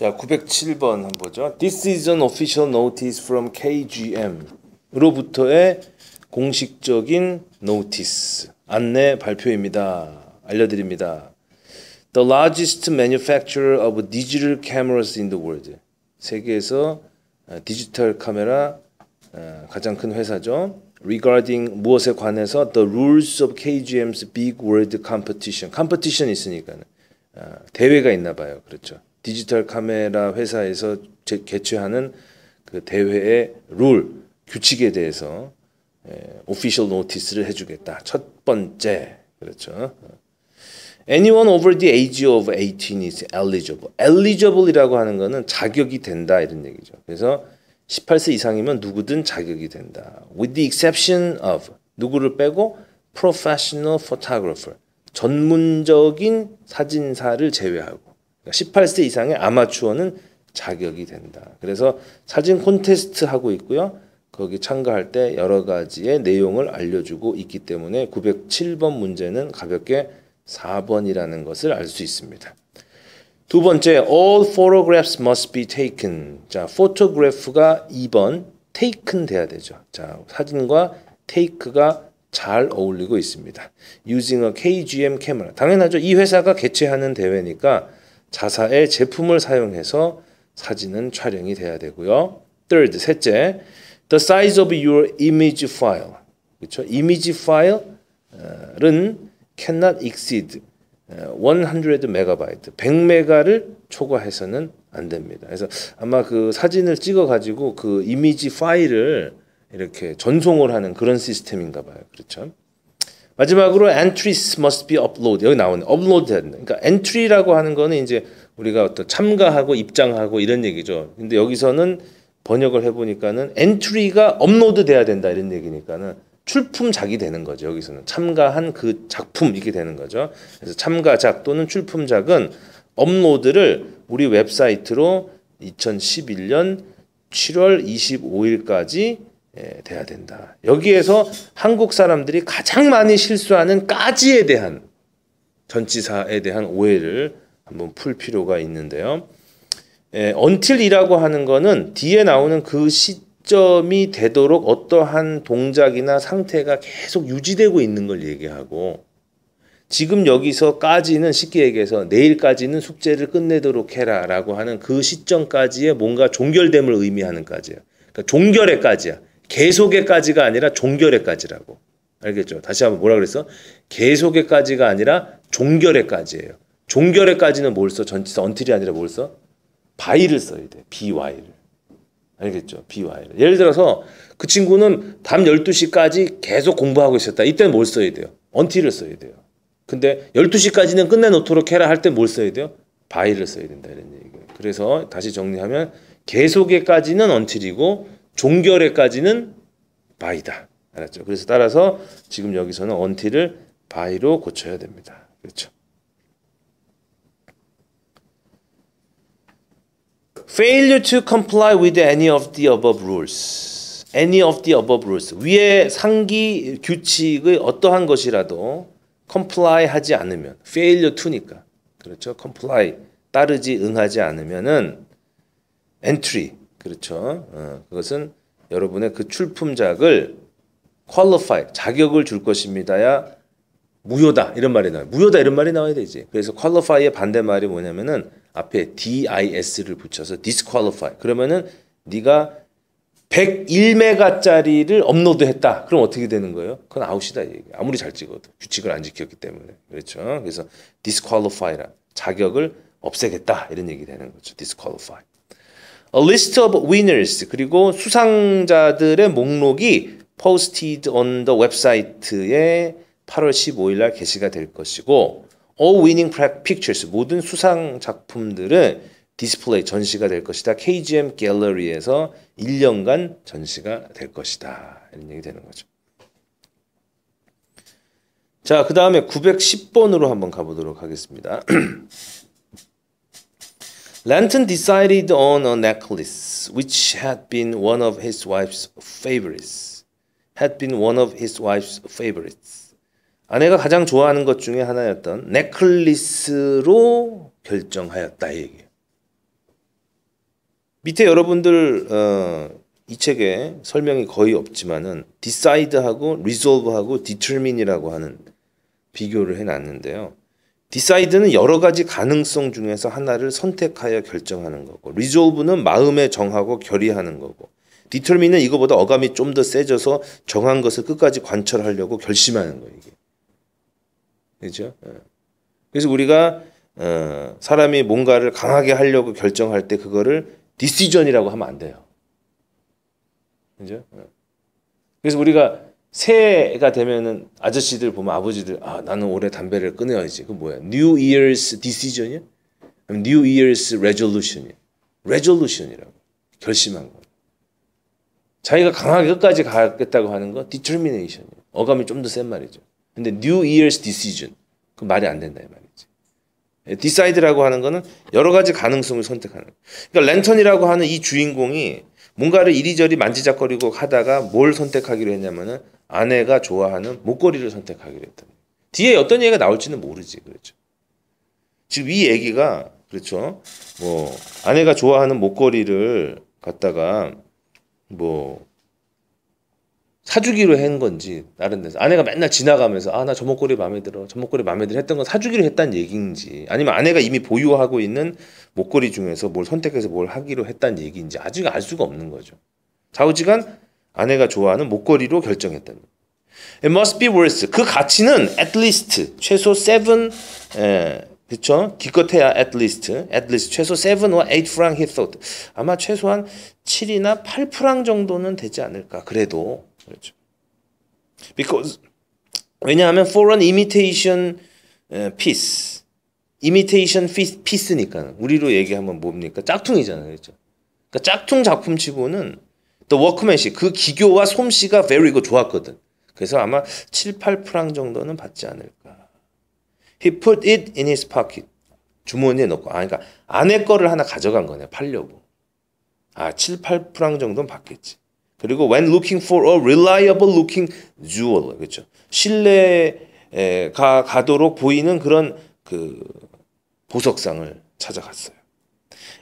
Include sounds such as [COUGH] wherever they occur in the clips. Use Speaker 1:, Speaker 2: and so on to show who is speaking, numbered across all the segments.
Speaker 1: 자, 907번 한번 보죠. This is an official notice from KGM으로부터의 공식적인 notice 안내 발표입니다. 알려드립니다. The largest manufacturer of digital cameras in the world. 세계에서 디지털 카메라 가장 큰 회사죠. Regarding 무엇에 관해서 the rules of KGM's big world competition. 컴퍼티션 있으니까 대회가 있나 봐요. 그렇죠. 디지털 카메라 회사에서 제, 개최하는 그 대회의 룰 규칙에 대해서 에, 오피셜 노티스를 해주겠다. 첫 번째 그렇죠. Anyone over the age of 18 is eligible. Eligible이라고 하는 거는 자격이 된다 이런 얘기죠. 그래서 18세 이상이면 누구든 자격이 된다. With the exception of 누구를 빼고 professional photographer 전문적인 사진사를 제외하고 18세 그러니까 이상의 아마추어는 자격이 된다. 그래서 사진 콘테스트 하고 있고요. 거기 참가할 때 여러 가지의 내용을 알려주고 있기 때문에 907번 문제는 가볍게 4번이라는 것을 알 수 있습니다. 두 번째, all photographs must be taken. 자, photograph가 2번, taken 돼야 되죠. 자, 사진과 take가 잘 어울리고 있습니다. using a KGM camera. 당연하죠. 이 회사가 개최하는 대회니까 자사의 제품을 사용해서 사진은 촬영이 돼야 되고요. third 셋째 the size of your image file 그렇죠? 이미지 파일은 cannot exceed 100 메가바이트 100메가를 초과해서는 안 됩니다. 그래서 아마 그 사진을 찍어 가지고 그 이미지 파일을 이렇게 전송을 하는 그런 시스템인가 봐요. 그렇죠? 마지막으로 entries must be uploaded 여기 나오는 업로드 그러니까 entry라고 하는 거는 이제 우리가 어떤 참가하고 입장하고 이런 얘기죠. 근데 여기서는 번역을 해보니까는 entry가 업로드 돼야 된다 이런 얘기니까는 출품작이 되는 거죠. 여기서는 참가한 그 작품 이게 되는 거죠. 그래서 참가작 또는 출품작은 업로드를 우리 웹사이트로 2011년 7월 25일까지 예, 돼야 된다. 여기에서 한국 사람들이 가장 많이 실수하는 까지에 대한 전치사에 대한 오해를 한번 풀 필요가 있는데요. 예, until이라고 하는 거는 뒤에 나오는 그 시점이 되도록 어떠한 동작이나 상태가 계속 유지되고 있는 걸 얘기하고 지금 여기서까지는 쉽게 얘기해서 내일까지는 숙제를 끝내도록 해라라고 하는 그 시점까지의 뭔가 종결됨을 의미하는 까지예 그러니까 종결에까지야. 계속에까지가 아니라 종결에까지라고. 알겠죠? 다시 한번 뭐라 그랬어? 계속에까지가 아니라 종결에까지예요. 종결에까지는 뭘 써? 전치사 언틸이 아니라 뭘 써? 바이를 써야 돼. by를. 알겠죠? by를. 예를 들어서 그 친구는 밤 12시까지 계속 공부하고 있었다. 이때는 뭘 써야 돼요? 언틸을 써야 돼요. 근데 12시까지는 끝내놓도록 해라 할 때 뭘 써야 돼요? 바이를 써야 된다 이런 얘기예요. 그래서 다시 정리하면 계속에까지는 언틸이고 종결에까지는 바이다. 알았죠? 그래서 따라서 지금 여기서는 언티를 바이로 고쳐야 됩니다. 그렇죠? failure to comply with any of the above rules. any of the above rules. 위에 상기 규칙의 어떠한 것이라도 comply 하지 않으면 failure to니까. 그렇죠? comply 따르지 응하지 않으면은 entry 그렇죠. 어, 그것은 여러분의 그 출품작을 qualify 자격을 줄 것입니다야 무효다 이런 말이 나와요. 무효다 이런 말이 나와야 되지. 그래서 qualify의 반대말이 뭐냐면은 앞에 dis를 붙여서 disqualify. 그러면은 네가 101메가짜리를 업로드했다. 그럼 어떻게 되는 거예요? 그건 아웃이다 얘기. 아무리 잘 찍어도 규칙을 안 지켰기 때문에 그렇죠. 그래서 disqualify란 자격을 없애겠다 이런 얘기 되는 거죠. disqualify. A list of winners 그리고 수상자들의 목록이 posted on the website에 8월 15일 날 게시가 될 것이고 all winning pictures 모든 수상 작품들은 디스플레이 전시가 될 것이다. KGM 갤러리에서 1년간 전시가 될 것이다. 이런 얘기 되는 거죠. 자, 그 다음에 910번으로 한번 가보도록 하겠습니다. [CLEARS THROAT] Lenton decided on a necklace which had been one of his wife's favorites. had been one of his wife's favorites. 아내가 가장 좋아하는 것 중에 하나였던 넥클리스로 결정하였다 이얘기 밑에 여러분들 어, 이 책에 설명이 거의 없지만은 decide하고 resolve하고 determine이라고 하는 비교를 해놨는데요. 디사이드는 여러 가지 가능성 중에서 하나를 선택하여 결정하는 거고 리졸브는 마음에 정하고 결의하는 거고 디터미는 이거보다 어감이 좀 더 세져서 정한 것을 끝까지 관철하려고 결심하는 거예요 이게 그죠? 예. 그래서 우리가 어, 사람이 뭔가를 강하게 하려고 결정할 때 그거를 디시전이라고 하면 안 돼요. 그죠? 예. 그래서 우리가 새해가 되면은 아저씨들 보면 아버지들 아 나는 올해 담배를 끊어야지 그 뭐야 New Year's Decision이야? New Year's Resolution이야? Resolution이라고 결심한 거 자기가 강하게 끝까지 가겠다고 하는 거 Determination이야 어감이 좀 더 센 말이죠 근데 New Year's Decision 그 말이 안 된다 이 말이지 예, Decide라고 하는 거는 여러 가지 가능성을 선택하는 그러니까 랜턴이라고 하는 이 주인공이 뭔가를 이리저리 만지작거리고 하다가 뭘 선택하기로 했냐면은 아내가 좋아하는 목걸이를 선택하기로 했다는 뒤에 어떤 얘기가 나올지는 모르지 그렇죠. 지금 이 얘기가 그렇죠. 뭐 아내가 좋아하는 목걸이를 갖다가 뭐 사주기로 한 건지 다른 데서 아내가 맨날 지나가면서 아 나 저 목걸이 마음에 들어 저 목걸이 마음에 들어 했던 건 사주기로 했단 얘기인지 아니면 아내가 이미 보유하고 있는 목걸이 중에서 뭘 선택해서 뭘 하기로 했단 얘기인지 아직 알 수가 없는 거죠. 좌우지간 아내가 좋아하는 목걸이로 결정했답니다. It must be worth. 그 가치는 at least 최소 7 에, 그렇 기껏해야 at least at least 최소 7와 8프랑 he thought. 아마 최소한 7이나 8프랑 정도는 되지 않을까. 그래도. 그렇죠. because 왜냐하면 foreign imitation piece imitation piece니까 우리로 얘기하면 뭡니까? 짝퉁이잖아요. 그렇죠? 그러니까 짝퉁 작품치고는 또 워크맨씨 그 기교와 솜씨가 very g o 좋았거든. 그래서 아마 7, 8프랑 정도는 받지 않을까. He put it in his pocket. 주머니에 넣고. 아, 그러니까 아내 거를 하나 가져간 거네. 팔려고. 아, 7, 8프랑 정도는 받겠지. 그리고 when looking for a reliable looking jewel. 그렇죠. 신뢰가 가도록 보이는 그런 그 보석상을 찾아갔어요.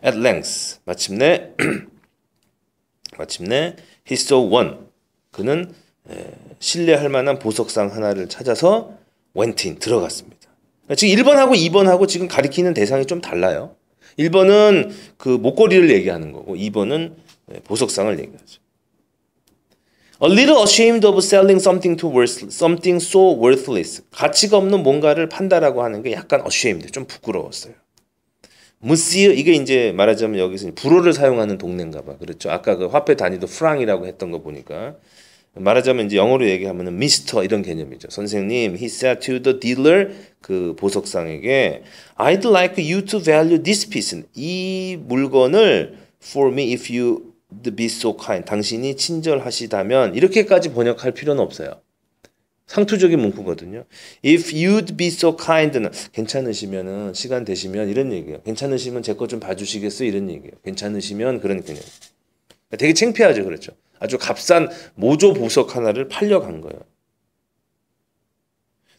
Speaker 1: At length. 마침내 [CLEARS THROAT] 마침내 he saw one. 그는 에, 신뢰할 만한 보석상 하나를 찾아서 went in 들어갔습니다. 그러니까 지금 1번하고 2번하고 지금 가리키는 대상이 좀 달라요. 1번은 그 목걸이를 얘기하는 거고 2번은 보석상을 얘기하죠. A little ashamed of selling something to worth, something so worthless. 가치가 없는 뭔가를 판다라고 하는 게 약간 ashamed, 좀 부끄러웠어요. 무스요 이게 이제 말하자면 여기서 불어를 사용하는 동네인가 봐. 그렇죠. 아까 그 화폐 단위도 프랑이라고 했던 거 보니까 말하자면 이제 영어로 얘기하면은 미스터 이런 개념이죠. 선생님, he said to the dealer 그 보석상에게 I'd like you to value this piece. 이 물건을 for me if you be so kind. 당신이 친절하시다면 이렇게까지 번역할 필요는 없어요. 상투적인 문구거든요. If you'd be so k i n d 괜찮으시면은 시간 되시면 이런 얘기예요. 괜찮으시면 제 거 좀 봐주시겠어 이런 얘기예요. 괜찮으시면 그런 그냥 그러니까 되게 창피하죠 그렇죠. 아주 값싼 모조 보석 하나를 팔려간 거예요.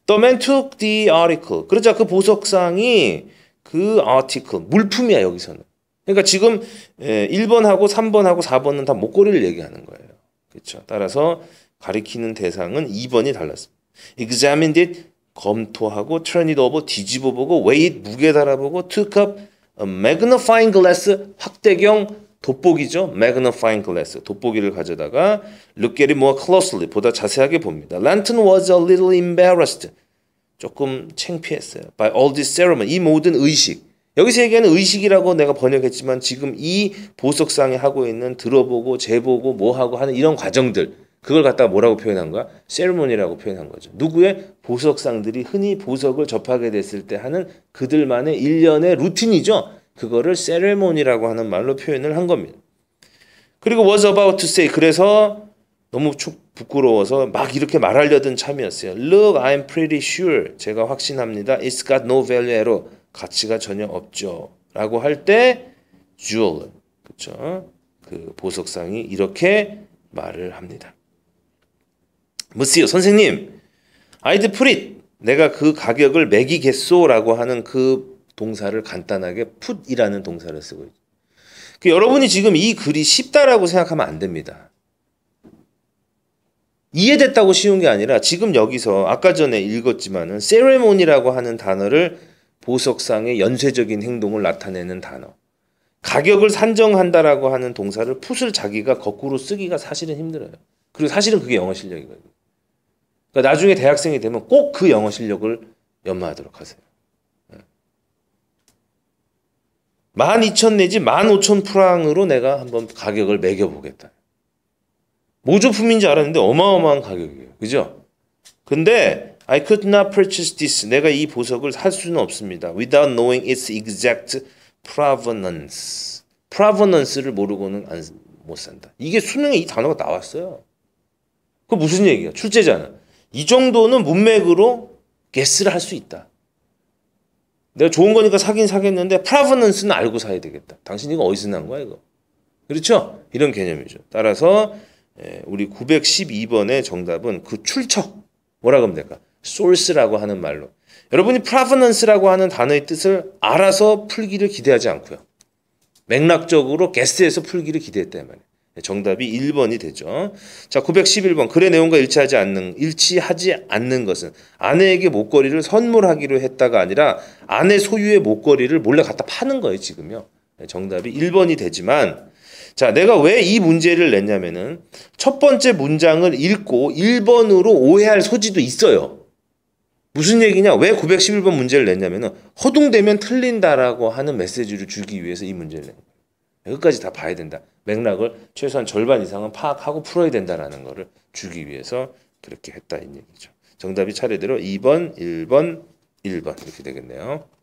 Speaker 1: The man took the article. 그러자 그 보석상이 그 article 물품이야 여기서는. 그러니까 지금 1번하고 예, 3번하고 4번은 다 목걸이를 얘기하는 거예요. 그렇죠. 따라서 가리키는 대상은 2번이 달랐습니다. examined it 검토하고 turn it over 뒤집어 보고 weigh it 무게 달아보고 took up a magnifying glass 확대경 돋보기죠. magnifying glass 돋보기를 가져다가 look at it more closely 보다 자세하게 봅니다. Lantern was a little embarrassed 조금 창피했어요. by all this ceremony 이 모든 의식 여기서 얘기하는 의식이라고 내가 번역했지만 지금 이 보석상에 하고 있는 들어보고 재보고 뭐하고 하는 이런 과정들 그걸 갖다가 뭐라고 표현한 거야? 세르모니라고 표현한 거죠. 누구의 보석상들이 흔히 보석을 접하게 됐을 때 하는 그들만의 일련의 루틴이죠. 그거를 세레모니라고 하는 말로 표현을 한 겁니다. 그리고 was about to say 그래서 너무 축 부끄러워서 막 이렇게 말하려던 참이었어요. Look, I'm pretty sure 제가 확신합니다. It's got no value 가치가 전혀 없죠라고 할때 jewel 그렇죠? 그 보석상이 이렇게 말을 합니다. 무스요 선생님 아이드 프릿 내가 그 가격을 매기겠소라고 하는 그 동사를 간단하게 풋이라는 동사를 쓰고 있죠. 그 여러분이 지금 이 글이 쉽다라고 생각하면 안 됩니다. 이해됐다고 쉬운 게 아니라 지금 여기서 아까 전에 읽었지만은 세레모니라고 하는 단어를 보석상의 연쇄적인 행동을 나타내는 단어. 가격을 산정한다라고 하는 동사를 풋을 자기가 거꾸로 쓰기가 사실은 힘들어요. 그리고 사실은 그게 영어 실력이거든요. 그러니까 나중에 대학생이 되면 꼭 그 영어 실력을 연마하도록 하세요. 12,000 예. 내지 15,000 프랑으로 내가 한번 가격을 매겨보겠다. 모조품인지 알았는데 어마어마한 가격이에요. 그죠? 근데 I could not purchase this. 내가 이 보석을 살 수는 없습니다. Without knowing its exact provenance. provenance를 모르고는 안, 못 산다. 이게 수능에 이 단어가 나왔어요. 그 무슨 얘기야? 출제잖아. 이 정도는 문맥으로 게스를 할 수 있다. 내가 좋은 거니까 사긴 사겠는데 프라브넌스는 알고 사야 되겠다. 당신 이거 어디서 난 거야 이거? 그렇죠? 이런 개념이죠. 따라서 예, 우리 912번의 정답은 그 출처 뭐라고 하면 될까? 소스라고 하는 말로 여러분이 프라브넌스라고 하는 단어의 뜻을 알아서 풀기를 기대하지 않고요. 맥락적으로 게스에서 풀기를 기대했다 말이에요. 네, 정답이 1번이 되죠. 자, 911번. 글의 내용과 일치하지 않는, 일치하지 않는 것은 아내에게 목걸이를 선물하기로 했다가 아니라 아내 소유의 목걸이를 몰래 갖다 파는 거예요, 지금요. 네, 정답이 1번이 되지만, 자, 내가 왜 이 문제를 냈냐면은 첫 번째 문장을 읽고 1번으로 오해할 소지도 있어요. 무슨 얘기냐? 왜 911번 문제를 냈냐면은 허둥대면 틀린다라고 하는 메시지를 주기 위해서 이 문제를 낸거요 여기까지 다 봐야 된다. 맥락을 최소한 절반 이상은 파악하고 풀어야 된다라는 거를 주기 위해서 그렇게 했다 이 얘기죠. 정답이 차례대로 2번, 1번, 1번 이렇게 되겠네요.